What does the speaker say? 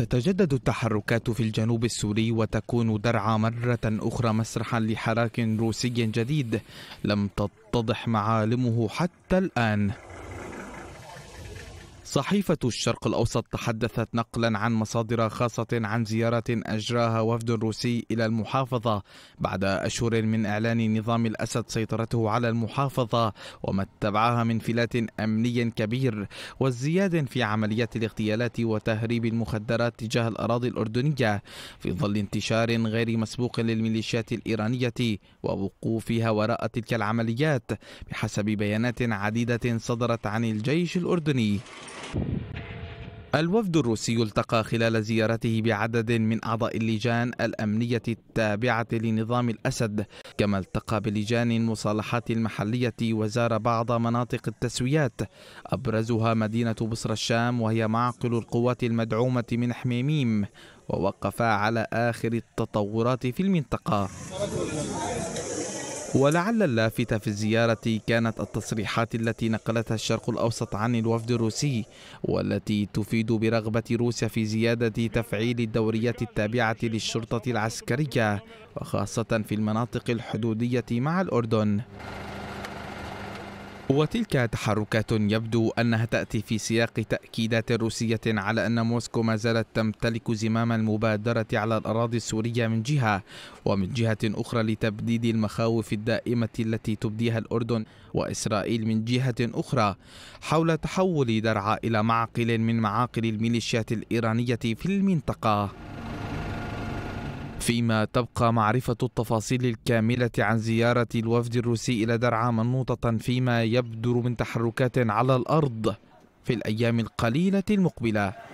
تتجدد التحركات في الجنوب السوري وتكون درعا مرة أخرى مسرحا لحراك روسي جديد لم تتضح معالمه حتى الآن صحيفة الشرق الأوسط تحدثت نقلا عن مصادر خاصة عن زيارة أجراها وفد روسي إلى المحافظة بعد أشهر من إعلان نظام الأسد سيطرته على المحافظة وما اتبعها من فلات أمني كبير وازدياد في عمليات الاغتيالات وتهريب المخدرات تجاه الأراضي الأردنية في ظل انتشار غير مسبوق للميليشيات الإيرانية ووقوفها وراء تلك العمليات بحسب بيانات عديدة صدرت عن الجيش الأردني الوفد الروسي التقى خلال زيارته بعدد من أعضاء اللجان الأمنية التابعة لنظام الأسد كما التقى بلجان المصالحات المحلية وزار بعض مناطق التسويات أبرزها مدينة بصر الشام وهي معقل القوات المدعومة من حميميم ووقفا على آخر التطورات في المنطقة ولعل اللافتة في الزيارة كانت التصريحات التي نقلتها الشرق الأوسط عن الوفد الروسي والتي تفيد برغبة روسيا في زيادة تفعيل الدوريات التابعة للشرطة العسكرية وخاصة في المناطق الحدودية مع الأردن وتلك تحركات يبدو أنها تأتي في سياق تأكيدات روسية على أن موسكو ما زالت تمتلك زمام المبادرة على الأراضي السورية من جهة ومن جهة أخرى لتبديد المخاوف الدائمة التي تبديها الأردن وإسرائيل من جهة أخرى حول تحول درعا إلى معقل من معاقل الميليشيات الإيرانية في المنطقة فيما تبقى معرفة التفاصيل الكاملة عن زيارة الوفد الروسي إلى درعا منوطة فيما يبدر من تحركات على الأرض في الأيام القليلة المقبلة